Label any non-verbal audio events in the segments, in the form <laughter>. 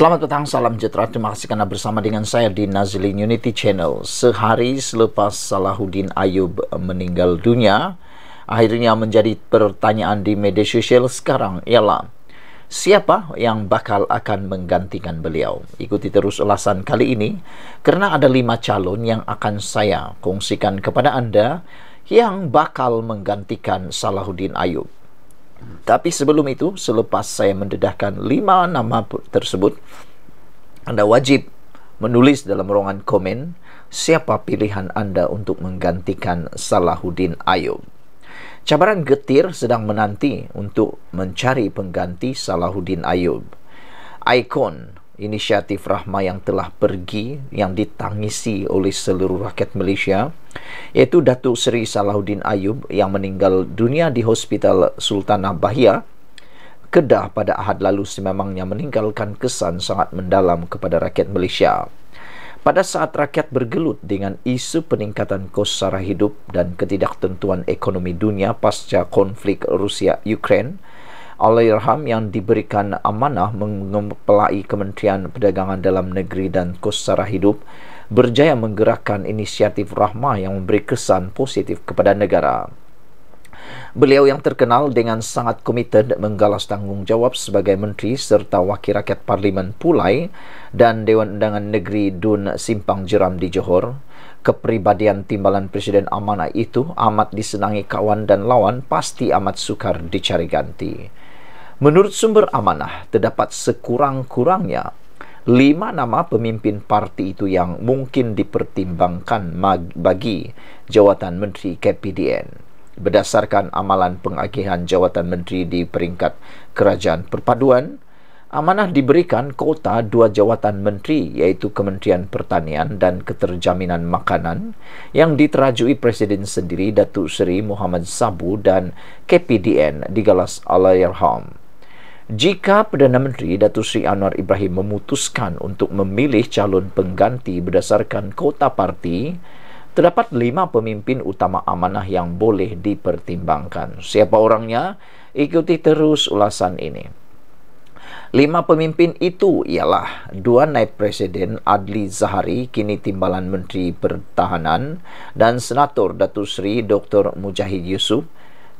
Selamat petang, salam sejahtera. Terima kasih karena bersama dengan saya di Nazlin Unity Channel. Sehari selepas Salahuddin Ayub meninggal dunia, akhirnya menjadi pertanyaan di media sosial sekarang ialah siapa yang bakal akan menggantikan beliau? Ikuti terus ulasan kali ini karena ada lima calon yang akan saya kongsikan kepada Anda yang bakal menggantikan Salahuddin Ayub. Tapi sebelum itu, selepas saya mendedahkan lima nama tersebut, Anda wajib menulis dalam ruangan komen siapa pilihan Anda untuk menggantikan Salahuddin Ayub. Cabaran getir sedang menanti untuk mencari pengganti Salahuddin Ayub. Ikon inisiatif Rahma yang telah pergi yang ditangisi oleh seluruh rakyat Malaysia iaitu Datuk Seri Salahuddin Ayub yang meninggal dunia di Hospital Sultanah Bahia Kedah pada Ahad lalu sememangnya meninggalkan kesan sangat mendalam kepada rakyat Malaysia. Pada saat rakyat bergelut dengan isu peningkatan kos sara hidup dan ketidaktentuan ekonomi dunia pasca konflik Rusia-Ukraine, Alirham yang diberikan amanah mengempelai Kementerian Perdagangan Dalam Negeri dan Kos Sara Hidup berjaya menggerakkan inisiatif rahmah yang memberi kesan positif kepada negara. Beliau yang terkenal dengan sangat komited menggalas tanggungjawab sebagai menteri serta wakil rakyat Parlimen Pulai dan Dewan Undangan Negeri Dun Simpang Jeram di Johor, kepribadian timbalan Presiden Amanah itu amat disenangi kawan dan lawan pasti amat sukar dicari ganti. Menurut sumber amanah, terdapat sekurang-kurangnya lima nama pemimpin parti itu yang mungkin dipertimbangkan bagi jawatan menteri KPDN. Berdasarkan amalan pengagihan jawatan menteri di peringkat kerajaan perpaduan, amanah diberikan kota dua jawatan menteri iaitu Kementerian Pertanian dan Keterjaminan Makanan yang diterajui Presiden sendiri Datuk Seri Muhammad Sabu dan KPDN digalas Allahyarham. Jika Perdana Menteri Datuk Seri Anwar Ibrahim memutuskan untuk memilih calon pengganti berdasarkan kota parti, terdapat lima pemimpin utama amanah yang boleh dipertimbangkan. Siapa orangnya? Ikuti terus ulasan ini. Lima pemimpin itu ialah dua naib presiden Adli Zahari kini timbalan Menteri Pertahanan dan Senator Datuk Seri Dr. Mujahid Yusuf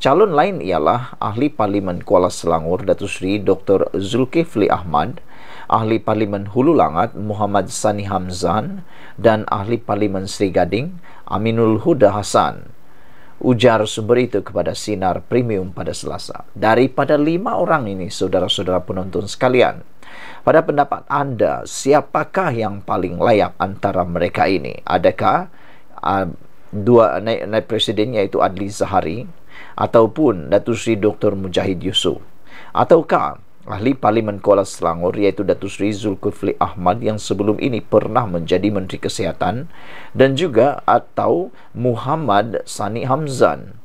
Calon lain ialah Ahli Parlimen Kuala Selangor Datuk Sri Dr. Zulkifli Ahmad, Ahli Parlimen Hulu Langat Muhammad Sani Hamzan dan Ahli Parlimen Sri Gading Aminul Huda Hasan. Ujar sumber itu kepada Sinar Premium pada Selasa. Daripada lima orang ini, saudara-saudara penonton sekalian, pada pendapat anda, siapakah yang paling layak antara mereka ini? Adakah uh, dua naik, naik presiden iaitu Adli Zahari, ataupun Datuk Sri Dr. Mujahid Yusuf ataukah ahli Parlimen Kuala Selangor iaitu Datuk Sri Zulkifli Ahmad yang sebelum ini pernah menjadi Menteri Kesihatan dan juga atau Muhammad Sani Hamzan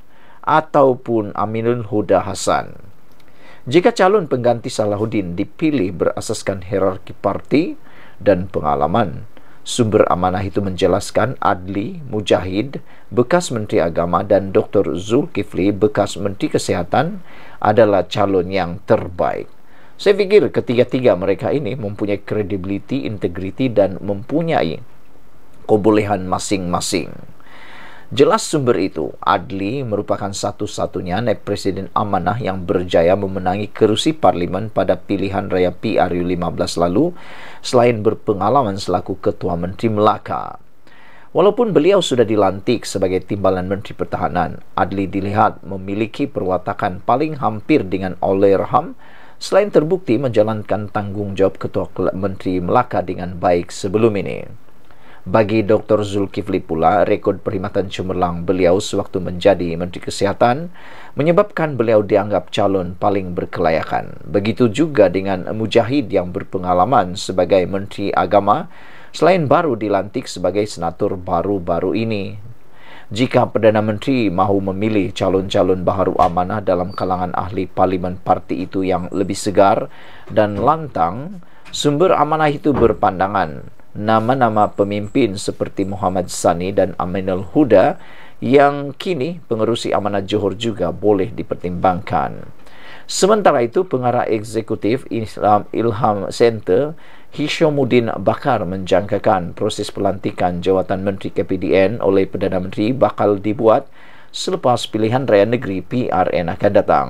ataupun Aminul Huda Hasan. Jika calon pengganti Salahuddin dipilih berasaskan hierarki parti dan pengalaman, Sumber amanah itu menjelaskan Adli, Mujahid, bekas Menteri Agama dan Dr. Zulkifli, bekas Menteri Kesehatan adalah calon yang terbaik. Saya fikir ketiga-tiga mereka ini mempunyai kredibiliti, integriti dan mempunyai kebolehan masing-masing. Jelas sumber itu, Adli merupakan satu-satunya naib presiden amanah yang berjaya memenangi kerusi parlimen pada pilihan raya PRU 15 lalu selain berpengalaman selaku ketua menteri Melaka. Walaupun beliau sudah dilantik sebagai timbalan menteri pertahanan, Adli dilihat memiliki perwatakan paling hampir dengan Ole Rahm selain terbukti menjalankan tanggungjawab ketua menteri Melaka dengan baik sebelum ini. Bagi Dr. Zulkifli pula, rekod perkhidmatan cemerlang beliau sewaktu menjadi Menteri Kesihatan menyebabkan beliau dianggap calon paling berkelayakan. Begitu juga dengan Mujahid yang berpengalaman sebagai Menteri Agama selain baru dilantik sebagai senator baru-baru ini. Jika Perdana Menteri mahu memilih calon-calon baharu amanah dalam kalangan ahli parlimen parti itu yang lebih segar dan lantang, sumber amanah itu berpandangan nama-nama pemimpin seperti Muhammad Sani dan Aminul Huda yang kini pengerusi amanah Johor juga boleh dipertimbangkan. Sementara itu, pengarah eksekutif Islam Ilham Center Hishomuddin Bakar menjangkakan proses pelantikan jawatan Menteri KPDN oleh Perdana Menteri bakal dibuat selepas pilihan raya negeri PRN akan datang.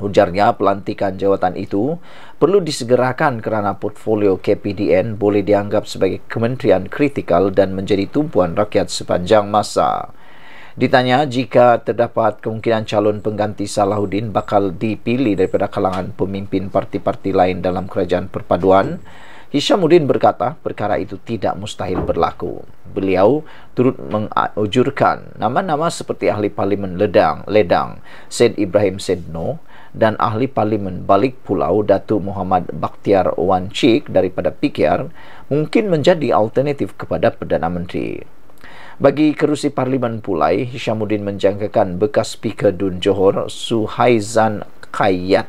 Ujarnya pelantikan jawatan itu perlu disegerakan kerana portfolio KPDN boleh dianggap sebagai kementerian kritikal dan menjadi tumpuan rakyat sepanjang masa. Ditanya jika terdapat kemungkinan calon pengganti Salahuddin bakal dipilih daripada kalangan pemimpin parti-parti lain dalam kerajaan perpaduan, Hishamuddin berkata perkara itu tidak mustahil berlaku. Beliau turut mengujurkan nama-nama seperti ahli parlimen Ledang, Ledang, Said Ibrahim Said Noh, dan ahli parlimen balik pulau Datu Muhammad Bakhtiar Wan Chik daripada PKR mungkin menjadi alternatif kepada Perdana Menteri. Bagi kerusi parlimen pulai, Hishamuddin menjangkakan bekas speaker Dun Johor Suhaizan Kayat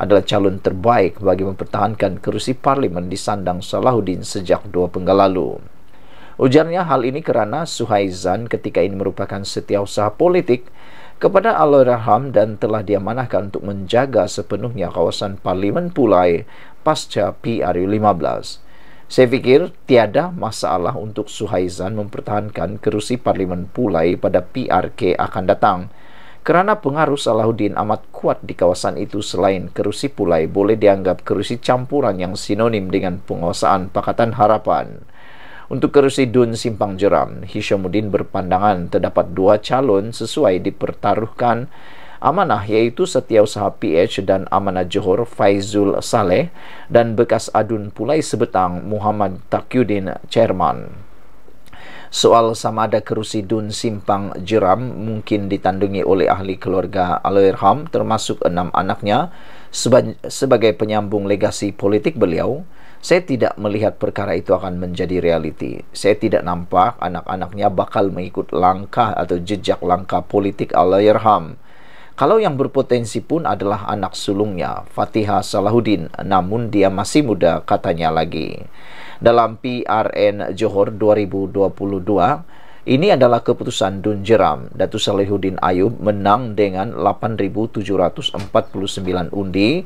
adalah calon terbaik bagi mempertahankan kerusi parlimen di sandang Salahuddin sejak dua penggal lalu. Ujarnya hal ini kerana Suhaizan ketika ini merupakan setiausaha politik kepada Allah Raham dan telah diamanahkan untuk menjaga sepenuhnya kawasan Parlimen Pulai pasca PRU15. Saya fikir tiada masalah untuk Suhaizan mempertahankan kerusi Parlimen Pulai pada PRK akan datang kerana pengaruh Salahuddin amat kuat di kawasan itu selain kerusi Pulai boleh dianggap kerusi campuran yang sinonim dengan penguasaan Pakatan Harapan. Untuk kerusi Dun Simpang Jeram, Hishamuddin berpandangan terdapat dua calon sesuai dipertaruhkan amanah yaitu setiausaha PH dan amanah Johor Faizul Saleh dan bekas adun pulai sebetang Muhammad Takyudin Chairman. Soal sama ada kerusi Dun Simpang Jeram mungkin ditandungi oleh ahli keluarga Alirham termasuk enam anaknya sebagai penyambung legasi politik beliau. Saya tidak melihat perkara itu akan menjadi reality. Saya tidak nampak anak-anaknya bakal mengikut langkah atau jejak langkah politik Allahyarham. Kalau yang berpotensi pun adalah anak sulungnya, Fatihah Salahuddin, namun dia masih muda katanya lagi. Dalam PRN Johor 2022, ini adalah keputusan Dun Jeram. Datu Salihuddin Ayub menang dengan 8.749 undi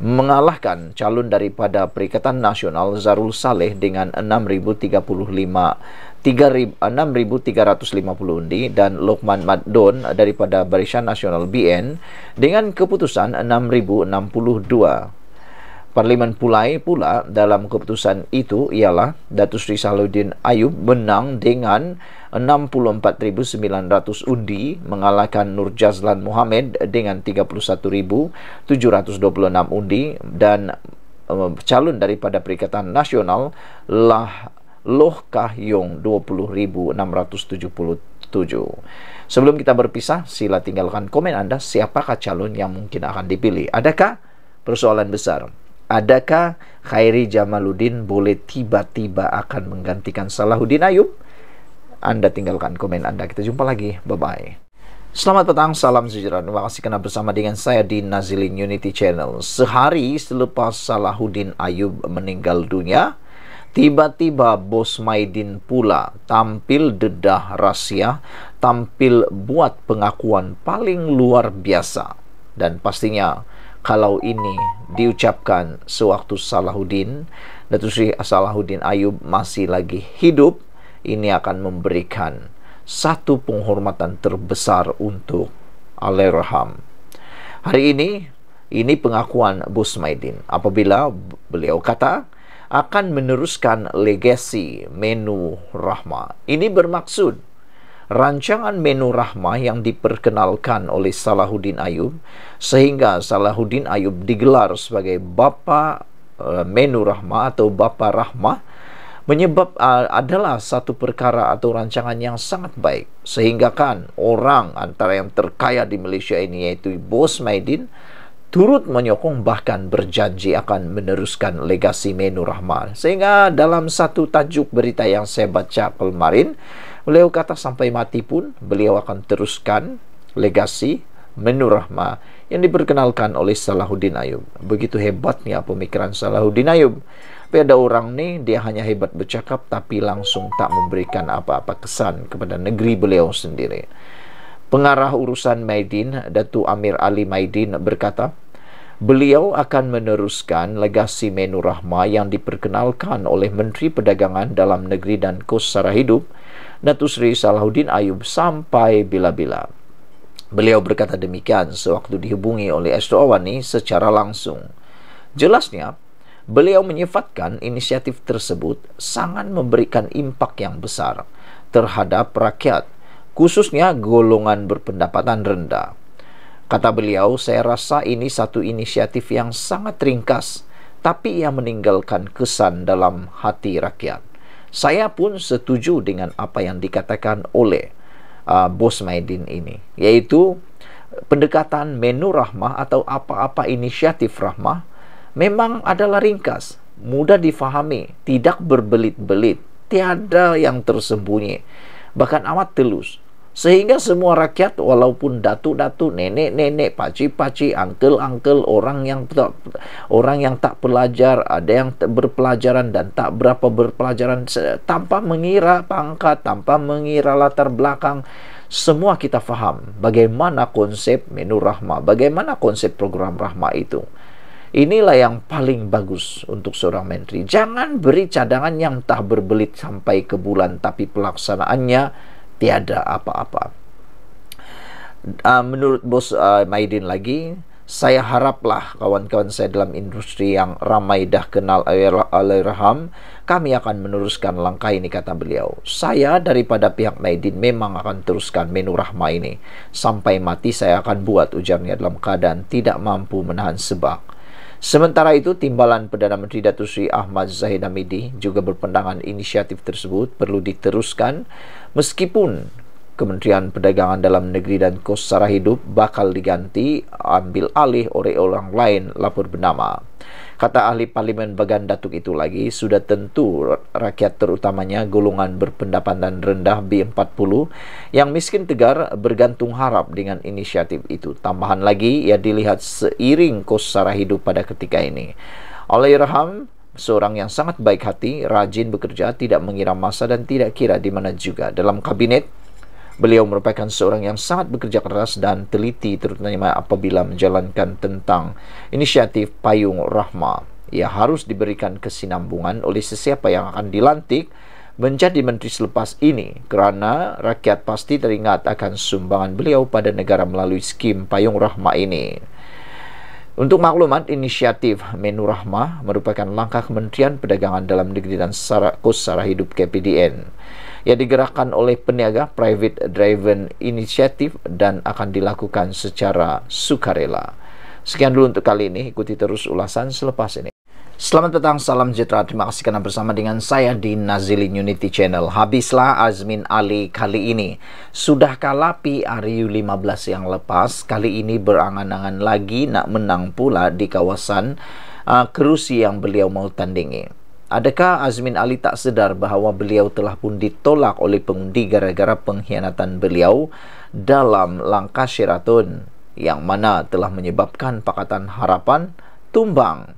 mengalahkan calon daripada Perikatan Nasional Zarul Saleh dengan 6,035 6,350 eh, undi dan Lokman Maddon daripada Barisan Nasional BN dengan keputusan 6,062 undi. Parlimen Pulai pula dalam keputusan itu ialah Datu Sri Saluddin Ayub menang dengan 64,900 undi mengalahkan Nur Jazlan Mohamed dengan 31,726 undi dan um, calon daripada Perikatan Nasional lah Loh Kahyong 20,677 Sebelum kita berpisah, sila tinggalkan komen anda siapakah calon yang mungkin akan dipilih. Adakah persoalan besar? Adakah Khairi Jamaluddin boleh tiba-tiba akan menggantikan Salahuddin Ayub? Anda tinggalkan komen Anda. Kita jumpa lagi. Bye-bye. Selamat petang, salam sejahtera. Terima kasih karena bersama dengan saya di Nazilin Unity Channel. Sehari selepas Salahuddin Ayub meninggal dunia, tiba-tiba Bos Maidin pula tampil dedah rahasia, tampil buat pengakuan paling luar biasa. Dan pastinya kalau ini diucapkan sewaktu Salahuddin Datuk Sri Salahuddin Ayub masih lagi hidup ini akan memberikan satu penghormatan terbesar untuk Alerham hari ini ini pengakuan Bus Maidin apabila beliau kata akan meneruskan legasi menu Rahma ini bermaksud rancangan menu rahmah yang diperkenalkan oleh Salahuddin Ayub sehingga Salahuddin Ayub digelar sebagai bapa uh, menu rahmah atau bapa rahmah menyebab uh, adalah satu perkara atau rancangan yang sangat baik sehingga kan orang antara yang terkaya di Malaysia ini yaitu Bos Maidin turut menyokong bahkan berjanji akan meneruskan legasi menu rahmah sehingga dalam satu tajuk berita yang saya baca kemarin Beliau kata sampai mati pun beliau akan teruskan legasi menu rahma yang diperkenalkan oleh Salahuddin Ayub. Begitu hebatnya pemikiran Salahuddin Ayub. Tapi ada orang ni dia hanya hebat bercakap tapi langsung tak memberikan apa-apa kesan kepada negeri beliau sendiri. Pengarah urusan Maidin, Datu Amir Ali Maidin berkata, Beliau akan meneruskan legasi Menu Rahma yang diperkenalkan oleh Menteri Perdagangan dalam Negeri dan Kos Sara Hidup, Natusri Salahuddin Ayub sampai bila-bila. Beliau berkata demikian sewaktu dihubungi oleh Estu Awani secara langsung. Jelasnya, beliau menyifatkan inisiatif tersebut sangat memberikan impak yang besar terhadap rakyat, khususnya golongan berpendapatan rendah. Kata beliau, saya rasa ini satu inisiatif yang sangat ringkas, tapi ia meninggalkan kesan dalam hati rakyat saya pun setuju dengan apa yang dikatakan oleh uh, bos Maidin ini yaitu pendekatan menu rahmah atau apa-apa inisiatif rahmah memang adalah ringkas mudah difahami tidak berbelit-belit tiada yang tersembunyi bahkan amat telus sehingga semua rakyat walaupun datu-datu, nenek-nenek, paci-paci, angkel-angkel, orang yang tak orang yang tak pelajar, ada yang berpelajaran dan tak berapa berpelajaran tanpa mengira pangkat, tanpa mengira latar belakang semua kita faham bagaimana konsep menu rahma, bagaimana konsep program rahma itu. Inilah yang paling bagus untuk seorang menteri. Jangan beri cadangan yang tak berbelit sampai ke bulan, tapi pelaksanaannya tiada apa-apa. Uh, menurut bos uh, Maidin lagi, saya haraplah kawan-kawan saya dalam industri yang ramai dah kenal Al-Irham, kami akan meneruskan langkah ini kata beliau. Saya daripada pihak Maidin memang akan teruskan menu rahma ini. Sampai mati saya akan buat ujarnya dalam keadaan tidak mampu menahan sebab. Sementara itu, timbalan Perdana Menteri Datuk Sri Ahmad Zahid Hamidi juga berpendangan inisiatif tersebut perlu diteruskan Meskipun Kementerian Perdagangan Dalam Negeri dan Kos Sara Hidup bakal diganti ambil alih oleh orang lain lapor bernama. Kata ahli parlimen Bagan Datuk itu lagi, sudah tentu rakyat terutamanya golongan berpendapatan rendah B40 yang miskin tegar bergantung harap dengan inisiatif itu. Tambahan lagi, ia dilihat seiring kos sara hidup pada ketika ini. Oleh Raham, seorang yang sangat baik hati, rajin bekerja, tidak mengira masa dan tidak kira di mana juga. Dalam kabinet, beliau merupakan seorang yang sangat bekerja keras dan teliti terutama apabila menjalankan tentang inisiatif Payung Rahma. Ia harus diberikan kesinambungan oleh sesiapa yang akan dilantik menjadi menteri selepas ini kerana rakyat pasti teringat akan sumbangan beliau pada negara melalui skim Payung Rahma ini. Untuk maklumat, inisiatif Menu Rahmah merupakan langkah Kementerian Perdagangan Dalam Negeri dan Kos Sara Hidup KPDN yang digerakkan oleh peniaga private driven inisiatif dan akan dilakukan secara sukarela. Sekian dulu untuk kali ini, ikuti terus ulasan selepas ini. Selamat petang, salam sejahtera. Terima kasih kerana bersama dengan saya di Nazilin Unity Channel. Habislah Azmin Ali kali ini. Sudah kalah PRU 15 yang lepas, kali ini berangan-angan lagi nak menang pula di kawasan uh, kerusi yang beliau mau tandingi. Adakah Azmin Ali tak sedar bahawa beliau telah pun ditolak oleh pengundi gara-gara pengkhianatan beliau dalam langkah Sheraton yang mana telah menyebabkan Pakatan Harapan tumbang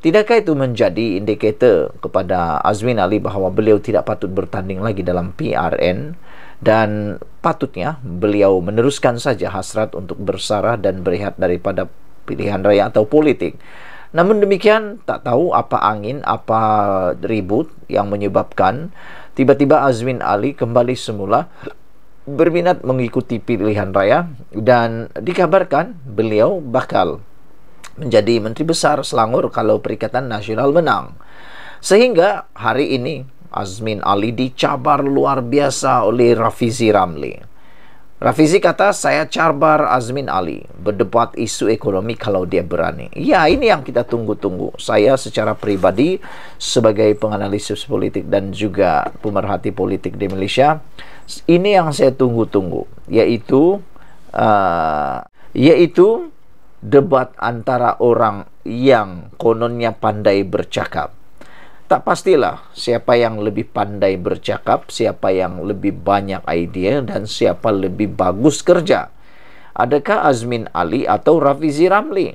Tidakkah itu menjadi indikator kepada Azmin Ali bahawa beliau tidak patut bertanding lagi dalam PRN dan patutnya beliau meneruskan saja hasrat untuk bersarah dan berehat daripada pilihan raya atau politik. Namun demikian, tak tahu apa angin, apa ribut yang menyebabkan tiba-tiba Azmin Ali kembali semula berminat mengikuti pilihan raya dan dikabarkan beliau bakal menjadi menteri besar Selangor kalau Perikatan Nasional menang. Sehingga hari ini Azmin Ali dicabar luar biasa oleh Rafizi Ramli. Rafizi kata saya cabar Azmin Ali berdebat isu ekonomi kalau dia berani. Ya ini yang kita tunggu-tunggu. Saya secara pribadi sebagai penganalisis politik dan juga pemerhati politik di Malaysia ini yang saya tunggu-tunggu yaitu uh, yaitu debat antara orang yang kononnya pandai bercakap. Tak pastilah siapa yang lebih pandai bercakap, siapa yang lebih banyak idea dan siapa lebih bagus kerja. Adakah Azmin Ali atau Rafizi Ramli?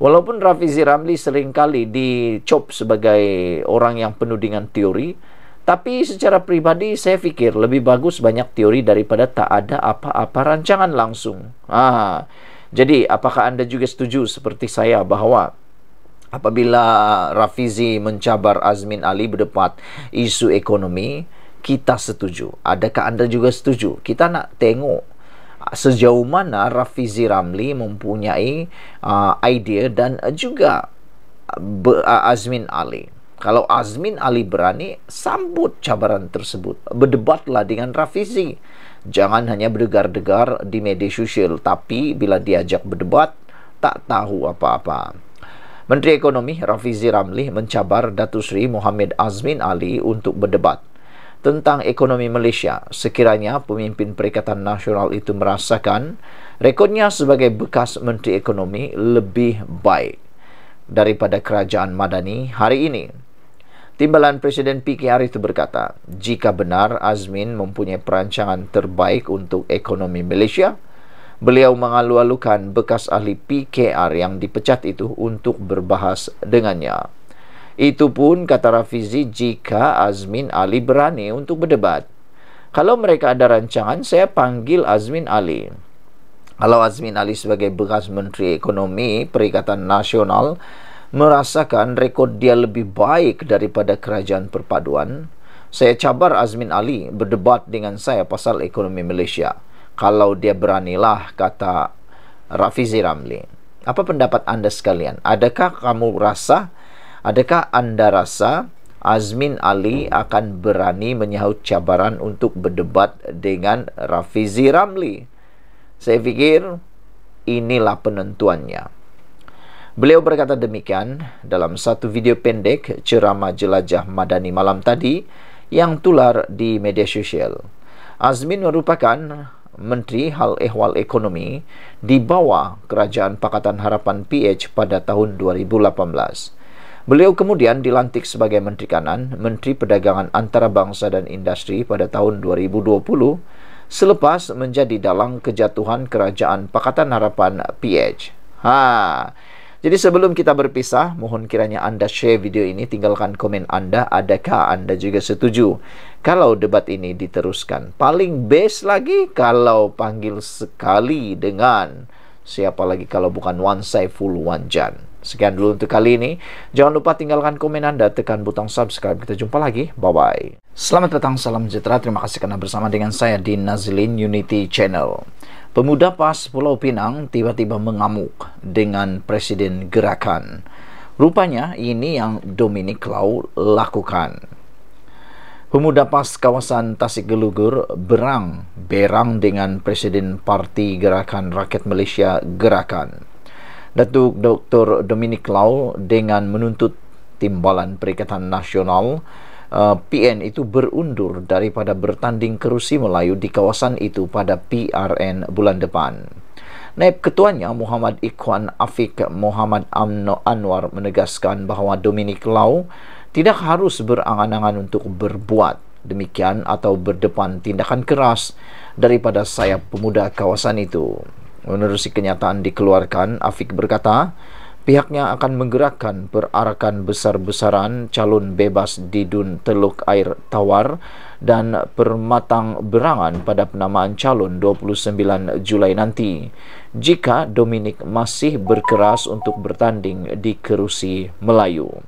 Walaupun Rafizi Ramli seringkali dicop sebagai orang yang penuh dengan teori, tapi secara pribadi saya fikir lebih bagus banyak teori daripada tak ada apa-apa rancangan langsung. Ah, jadi apakah anda juga setuju seperti saya bahawa apabila Rafizi mencabar Azmin Ali berdepat isu ekonomi, kita setuju. Adakah anda juga setuju? Kita nak tengok ah, sejauh mana Rafizi Ramli mempunyai uh, idea dan juga ah, Azmin Ali. Kalau Azmin Ali berani, sambut cabaran tersebut. Berdebatlah dengan Rafizi. Jangan hanya berdegar-degar di media sosial, tapi bila diajak berdebat, tak tahu apa-apa. Menteri Ekonomi Rafizi Ramli mencabar Datu Sri Muhammad Azmin Ali untuk berdebat tentang ekonomi Malaysia sekiranya pemimpin Perikatan Nasional itu merasakan rekodnya sebagai bekas Menteri Ekonomi lebih baik daripada kerajaan Madani hari ini. Timbalan Presiden PKR itu berkata, jika benar Azmin mempunyai perancangan terbaik untuk ekonomi Malaysia, beliau mengalu-alukan bekas ahli PKR yang dipecat itu untuk berbahas dengannya. Itu pun kata Rafizi jika Azmin Ali berani untuk berdebat. Kalau mereka ada rancangan, saya panggil Azmin Ali. Kalau Azmin Ali sebagai bekas Menteri Ekonomi Perikatan Nasional, merasakan rekod dia lebih baik daripada kerajaan perpaduan, saya cabar Azmin Ali berdebat dengan saya pasal ekonomi Malaysia. Kalau dia beranilah, kata Rafizi Ramli. Apa pendapat anda sekalian? Adakah kamu rasa, adakah anda rasa Azmin Ali akan berani menyahut cabaran untuk berdebat dengan Rafizi Ramli? Saya fikir inilah penentuannya. Beliau berkata demikian dalam satu video pendek ceramah jelajah Madani malam tadi yang tular di media sosial. Azmin merupakan Menteri Hal Ehwal Ekonomi di bawah Kerajaan Pakatan Harapan PH pada tahun 2018. Beliau kemudian dilantik sebagai Menteri Kanan, Menteri Perdagangan Antarabangsa dan Industri pada tahun 2020 selepas menjadi dalang kejatuhan Kerajaan Pakatan Harapan PH. Haa, jadi sebelum kita berpisah, mohon kiranya anda share video ini, tinggalkan komen anda, adakah anda juga setuju kalau debat ini diteruskan. Paling best lagi kalau panggil sekali dengan siapa lagi kalau bukan Wan Saiful Jan. Sekian dulu untuk kali ini. Jangan lupa tinggalkan komen anda, tekan butang subscribe. Kita jumpa lagi. Bye-bye. Selamat datang, salam sejahtera. Terima kasih kerana bersama dengan saya di Nazlin Unity Channel. Pemuda PAS Pulau Pinang tiba-tiba mengamuk dengan Presiden Gerakan. Rupanya ini yang Dominic Lau lakukan. Pemuda PAS kawasan Tasik Gelugur berang berang dengan Presiden Parti Gerakan Rakyat Malaysia Gerakan. Datuk Dr. Dominic Lau dengan menuntut timbalan Perikatan Nasional Uh, PN itu berundur daripada bertanding kerusi Melayu di kawasan itu pada PRN bulan depan. Naib ketuanya Muhammad Ikhwan Afiq Muhammad Amno Anwar menegaskan bahawa Dominic Lau tidak harus berangan-angan untuk berbuat demikian atau berdepan tindakan keras daripada sayap pemuda kawasan itu. Menerusi kenyataan dikeluarkan, Afiq berkata, Pihaknya akan menggerakkan perarakan besar-besaran calon bebas di Dun Teluk Air Tawar dan permatang berangan pada penamaan calon 29 Julai nanti jika Dominic masih berkeras untuk bertanding di kerusi Melayu.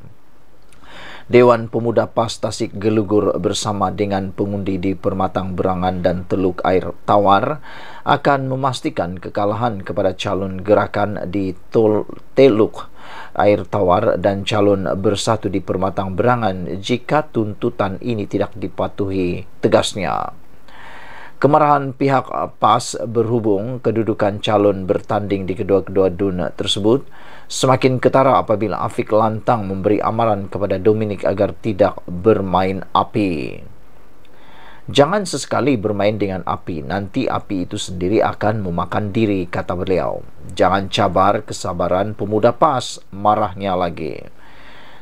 Dewan Pemuda PAS Tasik Gelugur bersama dengan pengundi di Permatang Berangan dan Teluk Air Tawar akan memastikan kekalahan kepada calon gerakan di Tol Teluk Air Tawar dan calon bersatu di Permatang Berangan jika tuntutan ini tidak dipatuhi tegasnya. Kemarahan pihak PAS berhubung kedudukan calon bertanding di kedua-kedua dun tersebut semakin ketara apabila Afiq Lantang memberi amaran kepada Dominic agar tidak bermain api. Jangan sesekali bermain dengan api, nanti api itu sendiri akan memakan diri, kata beliau. Jangan cabar kesabaran pemuda PAS, marahnya lagi.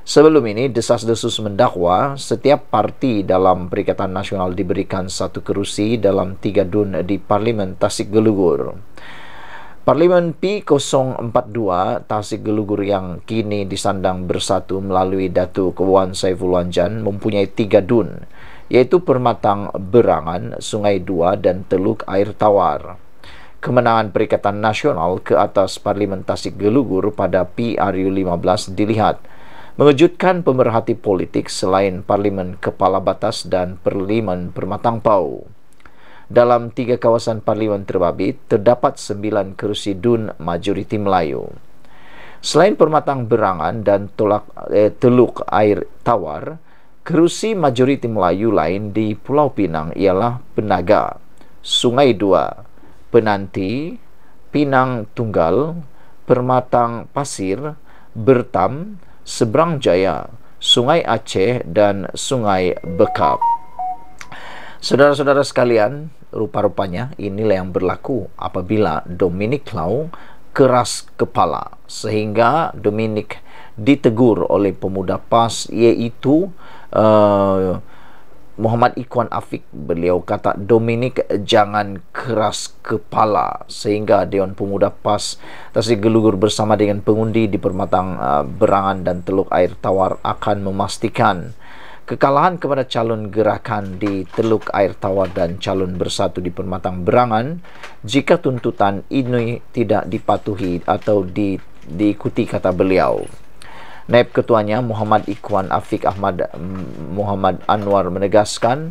Sebelum ini, desas-desus mendakwa setiap parti dalam Perikatan Nasional diberikan satu kerusi dalam tiga dun di Parlimen Tasik Gelugur. Parlimen P042 Tasik Gelugur yang kini disandang bersatu melalui Datu Kewan Saifulwanjan mempunyai tiga dun iaitu Permatang Berangan, Sungai Dua dan Teluk Air Tawar. Kemenangan Perikatan Nasional ke atas Parlimen Tasik Gelugur pada PRU15 dilihat. Mengejutkan pemerhati politik selain Parlimen Kepala Batas dan Parlimen Permatang Pau. Dalam tiga kawasan Parlimen terbabit, terdapat sembilan kerusi DUN majoriti Melayu. Selain Permatang Berangan dan tolak, eh, Teluk Air Tawar, kerusi majoriti Melayu lain di Pulau Pinang ialah Penaga, Sungai Dua, Penanti, Pinang Tunggal, Permatang Pasir, Bertam, Seberang Jaya, Sungai Aceh dan Sungai Bekap. Saudara-saudara sekalian, rupa-rupanya inilah yang berlaku apabila Dominic Lau keras kepala sehingga Dominic ditegur oleh pemuda PAS iaitu Eh, Muhammad Ikwan Afiq beliau kata Dominic jangan keras kepala sehingga Dewan Pemuda PAS tersi gelugur bersama dengan pengundi di Permatang uh, eh, Berangan dan Teluk Air Tawar akan memastikan kekalahan kepada calon gerakan di Teluk Air Tawar dan calon bersatu di Permatang Berangan jika tuntutan ini tidak dipatuhi atau di, diikuti kata beliau. Naib Ketuanya Muhammad Ikhwan Afiq Ahmad mm, Muhammad Anwar menegaskan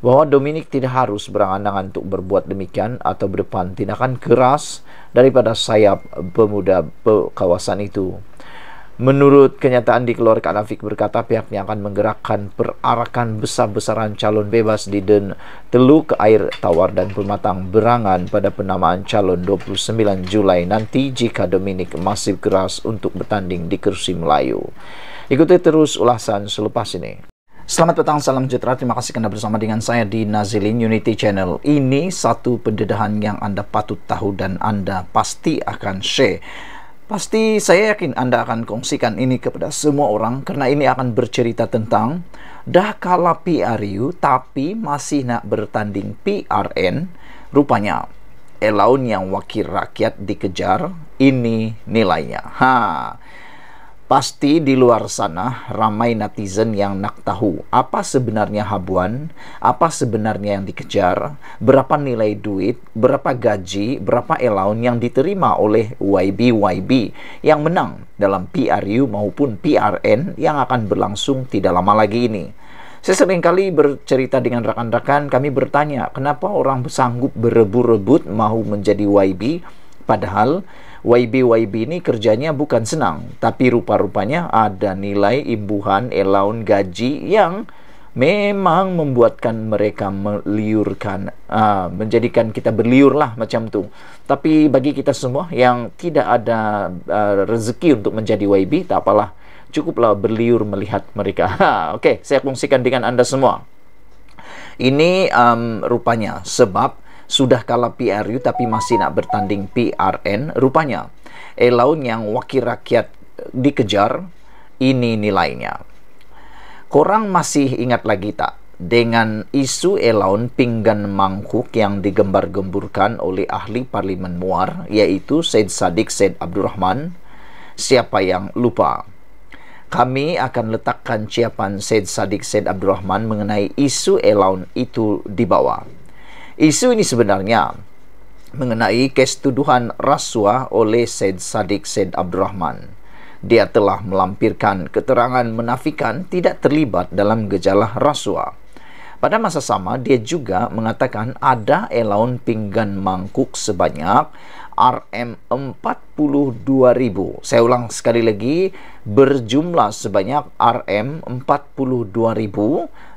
bahawa Dominik tidak harus berangan-angan untuk berbuat demikian atau berdepan tindakan keras daripada sayap pemuda kawasan itu. Menurut kenyataan dikeluarkan Afik berkata pihaknya akan menggerakkan perarakan besar-besaran calon bebas di Den Teluk Air Tawar dan Pematang Berangan pada penamaan calon 29 Julai nanti jika Dominic masih keras untuk bertanding di kursi Melayu. Ikuti terus ulasan selepas ini. Selamat petang, salam sejahtera. Terima kasih kerana bersama dengan saya di Nazilin Unity Channel. Ini satu pendedahan yang anda patut tahu dan anda pasti akan share. Pasti saya yakin Anda akan kongsikan ini kepada semua orang karena ini akan bercerita tentang dah kalah PRU tapi masih nak bertanding PRN rupanya elaun yang wakil rakyat dikejar ini nilainya. Ha. Pasti di luar sana ramai netizen yang nak tahu apa sebenarnya habuan, apa sebenarnya yang dikejar, berapa nilai duit, berapa gaji, berapa elaun yang diterima oleh YB-YB yang menang dalam PRU maupun PRN yang akan berlangsung tidak lama lagi ini. Saya seringkali bercerita dengan rekan-rekan, kami bertanya, kenapa orang sanggup berebut-rebut mau menjadi YB, padahal YB-YB ini kerjanya bukan senang, tapi rupa-rupanya ada nilai imbuhan, elaun, gaji yang memang membuatkan mereka meliurkan, uh, menjadikan kita berliur lah macam tu. Tapi bagi kita semua yang tidak ada uh, rezeki untuk menjadi YB, tak apalah. Cukuplah berliur melihat mereka. <laughs> Oke, okay, saya kongsikan dengan Anda semua. Ini um, rupanya sebab sudah kalah PRU tapi masih nak bertanding PRN rupanya Elaun yang wakil rakyat eh, dikejar ini nilainya korang masih ingat lagi tak dengan isu Elaun pinggan mangkuk yang digembar-gemburkan oleh ahli parlimen muar yaitu Said Sadiq Said Abdul Rahman siapa yang lupa kami akan letakkan ciapan Said Sadiq Said Abdul Rahman mengenai isu Elaun itu di bawah Isu ini sebenarnya mengenai kes tuduhan rasuah oleh Said Sadiq Said Abdul Rahman. Dia telah melampirkan keterangan menafikan tidak terlibat dalam gejala rasuah. Pada masa sama, dia juga mengatakan ada elaun pinggan mangkuk sebanyak RM42,000. Saya ulang sekali lagi, berjumlah sebanyak RM42,000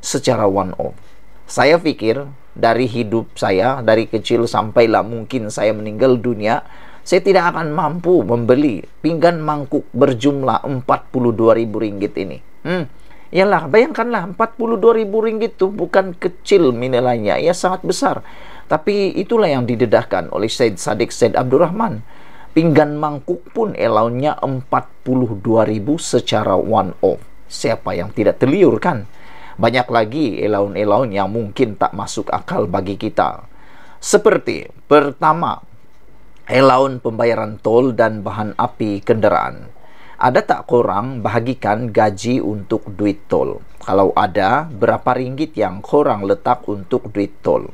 secara one-off. Saya fikir dari hidup saya dari kecil sampailah mungkin saya meninggal dunia saya tidak akan mampu membeli pinggan mangkuk berjumlah 42 ribu ringgit ini hmm. lah, bayangkanlah 42 ribu ringgit itu bukan kecil nilainya, ya sangat besar. Tapi itulah yang didedahkan oleh Said Sadik Said Abdurrahman. Pinggan mangkuk pun elaunya 42 ribu secara one off. Siapa yang tidak terliur kan? banyak lagi elaun-elaun yang mungkin tak masuk akal bagi kita. Seperti pertama, elaun pembayaran tol dan bahan api kenderaan. Ada tak korang bahagikan gaji untuk duit tol? Kalau ada, berapa ringgit yang korang letak untuk duit tol?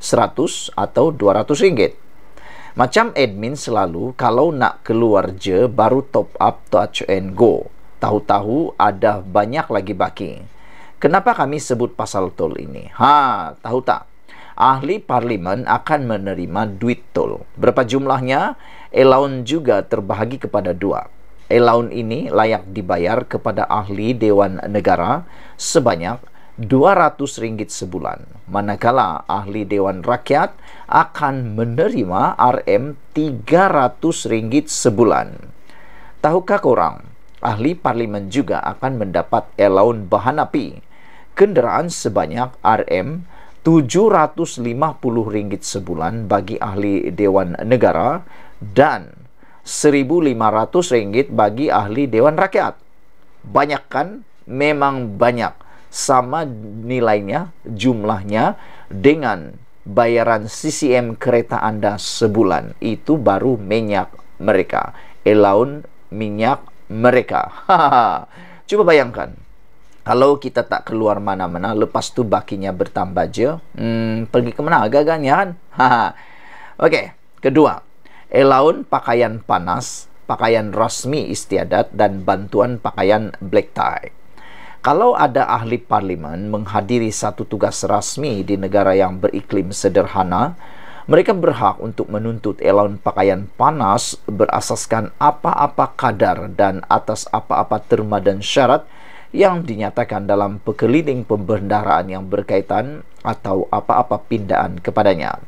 100 atau 200 ringgit? Macam admin selalu, kalau nak keluar je baru top up touch and go. Tahu-tahu ada banyak lagi baki. Kenapa kami sebut pasal tol ini? Ha, tahu tak? Ahli parlimen akan menerima duit tol. Berapa jumlahnya? Elaun juga terbahagi kepada dua. Elaun ini layak dibayar kepada ahli Dewan Negara sebanyak RM200 sebulan. Manakala ahli Dewan Rakyat akan menerima RM300 sebulan. Tahukah korang, ahli parlimen juga akan mendapat elaun bahan api kenderaan sebanyak RM 750 ringgit sebulan bagi ahli dewan negara dan 1500 ringgit bagi ahli dewan rakyat. Banyak kan? Memang banyak sama nilainya jumlahnya dengan bayaran CCM kereta Anda sebulan. Itu baru minyak mereka. Elaun minyak mereka. <laughs> Coba bayangkan kalau kita tak keluar mana-mana lepas tu bakinya bertambah je hmm, pergi ke mana gagangnya kan okey kedua elaun pakaian panas pakaian rasmi istiadat dan bantuan pakaian black tie kalau ada ahli parlimen menghadiri satu tugas rasmi di negara yang beriklim sederhana mereka berhak untuk menuntut elaun pakaian panas berasaskan apa-apa kadar dan atas apa-apa terma dan syarat yang dinyatakan dalam pekeliling pembendaraan yang berkaitan atau apa-apa pindaan kepadanya.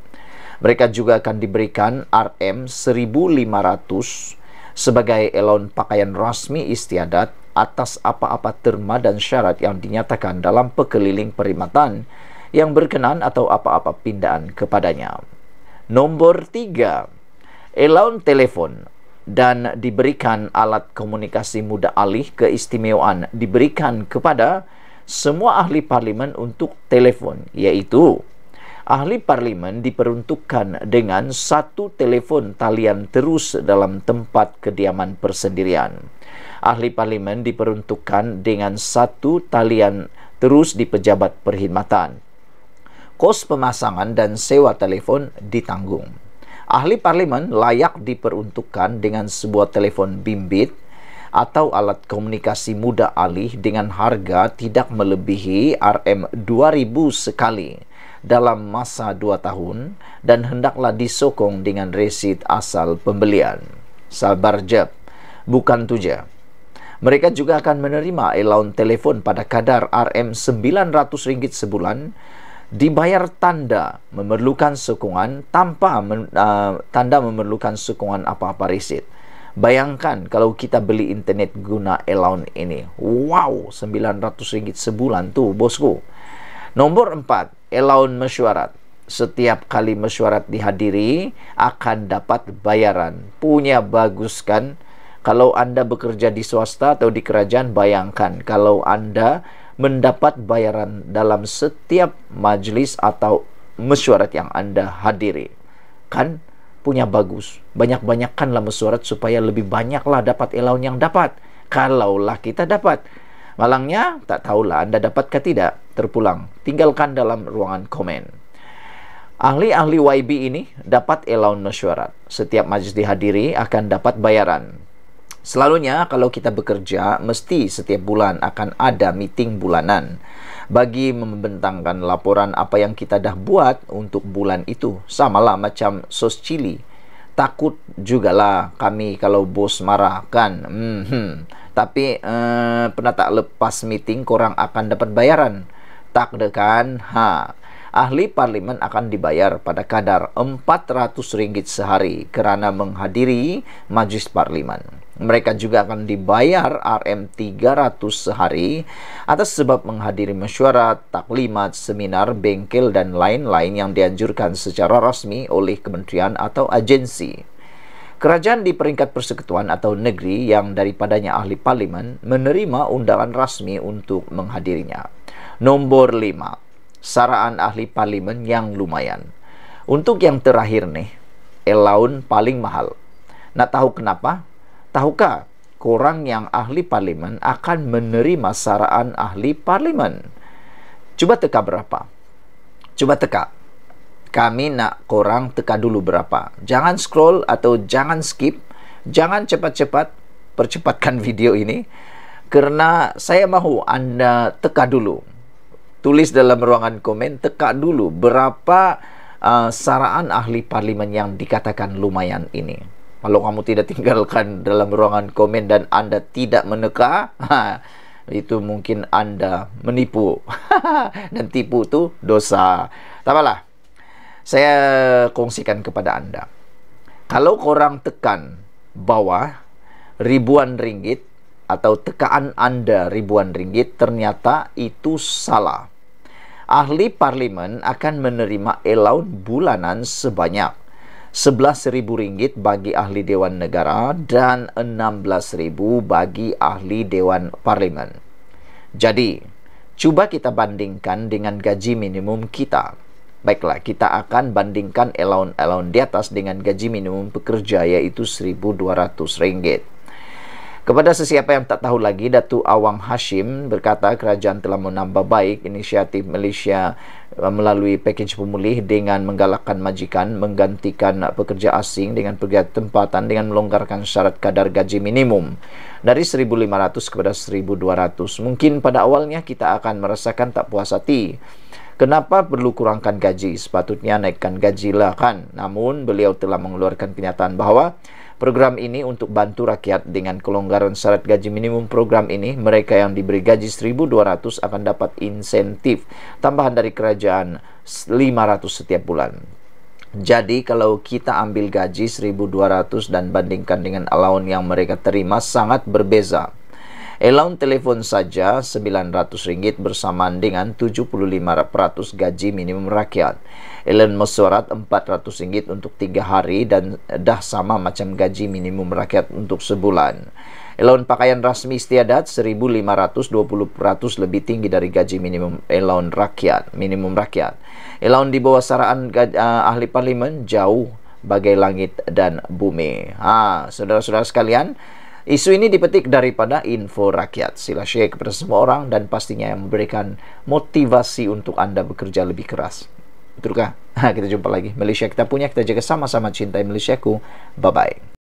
Mereka juga akan diberikan RM 1500 sebagai elon pakaian rasmi istiadat atas apa-apa terma dan syarat yang dinyatakan dalam pekeliling perimatan yang berkenan atau apa-apa pindaan kepadanya. Nomor 3. Elon telepon dan diberikan alat komunikasi muda alih keistimewaan diberikan kepada semua ahli parlimen untuk telefon iaitu ahli parlimen diperuntukkan dengan satu telefon talian terus dalam tempat kediaman persendirian ahli parlimen diperuntukkan dengan satu talian terus di pejabat perkhidmatan kos pemasangan dan sewa telefon ditanggung ahli parlimen layak diperuntukkan dengan sebuah telefon bimbit atau alat komunikasi muda alih dengan harga tidak melebihi RM2000 sekali dalam masa 2 tahun dan hendaklah disokong dengan resit asal pembelian. Sabar jeb, bukan tu je. Mereka juga akan menerima allowance telefon pada kadar RM900 sebulan dibayar tanda memerlukan sokongan tanpa men, uh, tanda memerlukan sokongan apa-apa resit. Bayangkan kalau kita beli internet guna allowance ini. Wow, RM900 sebulan tu bosku. Nombor empat, allowance mesyuarat. Setiap kali mesyuarat dihadiri akan dapat bayaran. Punya bagus kan? Kalau anda bekerja di swasta atau di kerajaan, bayangkan kalau anda mendapat bayaran dalam setiap majelis atau mesyuarat yang Anda hadiri. Kan punya bagus. Banyak-banyakkanlah mesyuarat supaya lebih banyaklah dapat elaun yang dapat. Kalaulah kita dapat. Malangnya, tak tahulah Anda dapatkah tidak. Terpulang, tinggalkan dalam ruangan komen. Ahli-ahli YB ini dapat elaun mesyuarat. Setiap majelis dihadiri akan dapat bayaran. Selalunya kalau kita bekerja mesti setiap bulan akan ada meeting bulanan bagi membentangkan laporan apa yang kita dah buat untuk bulan itu. sama lah macam sos cili. Takut jugalah kami kalau bos marah kan. Hmm, tapi eh, pernah tak lepas meeting korang akan dapat bayaran. Tak dekan. Ha. Ahli parlimen akan dibayar pada kadar RM400 sehari kerana menghadiri majlis parlimen. Mereka juga akan dibayar RM 300 sehari atas sebab menghadiri mesyuarat, taklimat, seminar, bengkel, dan lain-lain yang dianjurkan secara resmi oleh kementerian atau agensi. Kerajaan di peringkat persekutuan atau negeri yang daripadanya ahli parlimen menerima undangan resmi untuk menghadirinya. Nomor 5. Saraan ahli parlimen yang lumayan. Untuk yang terakhir nih, elaun paling mahal. Nak tahu kenapa? Tahukah korang yang ahli parlimen akan menerima saraan ahli parlimen? Cuba teka berapa? Cuba teka. Kami nak korang teka dulu berapa. Jangan scroll atau jangan skip. Jangan cepat-cepat percepatkan <laughs> video ini. Kerana saya mahu anda teka dulu. Tulis dalam ruangan komen, teka dulu berapa uh, saraan ahli parlimen yang dikatakan lumayan ini kalau kamu tidak tinggalkan dalam ruangan komen dan anda tidak meneka ha, itu mungkin anda menipu <laughs> dan tipu itu dosa tak apalah saya kongsikan kepada anda kalau korang tekan bawah ribuan ringgit atau tekaan anda ribuan ringgit ternyata itu salah ahli parlimen akan menerima allowance bulanan sebanyak RM11,000 bagi ahli Dewan Negara dan RM16,000 bagi ahli Dewan Parlimen. Jadi, cuba kita bandingkan dengan gaji minimum kita. Baiklah, kita akan bandingkan elaun-elaun di atas dengan gaji minimum pekerja yaitu RM1,200. Kepada sesiapa yang tak tahu lagi, Datu Awang Hashim berkata kerajaan telah menambah baik inisiatif Malaysia uh, melalui pakej pemulih dengan menggalakkan majikan menggantikan pekerja asing dengan pekerja tempatan dengan melonggarkan syarat kadar gaji minimum dari 1500 kepada 1200 mungkin pada awalnya kita akan merasakan tak puas hati kenapa perlu kurangkan gaji sepatutnya naikkan gajilah kan namun beliau telah mengeluarkan kenyataan bahawa Program ini untuk bantu rakyat dengan kelonggaran syarat gaji minimum program ini, mereka yang diberi gaji 1.200 akan dapat insentif tambahan dari kerajaan 500 setiap bulan. Jadi kalau kita ambil gaji 1200 dan bandingkan dengan allowance yang mereka terima sangat berbeza. Elaun telepon saja 900 ringgit bersamaan dengan 75% gaji minimum rakyat. Elon mesurat RM400 untuk 3 hari dan dah sama macam gaji minimum rakyat untuk sebulan. Elon pakaian rasmi istiadat 1520% lebih tinggi dari gaji minimum Elon rakyat, minimum rakyat. Elon di bawah saraan uh, ahli parlimen jauh bagai langit dan bumi. Ha, saudara-saudara sekalian, isu ini dipetik daripada info rakyat. Sila share kepada semua orang dan pastinya yang memberikan motivasi untuk anda bekerja lebih keras. Betulkah? Ha, kita jumpa lagi. Malaysia kita punya, kita jaga sama-sama cintai Malaysia ku. Bye-bye.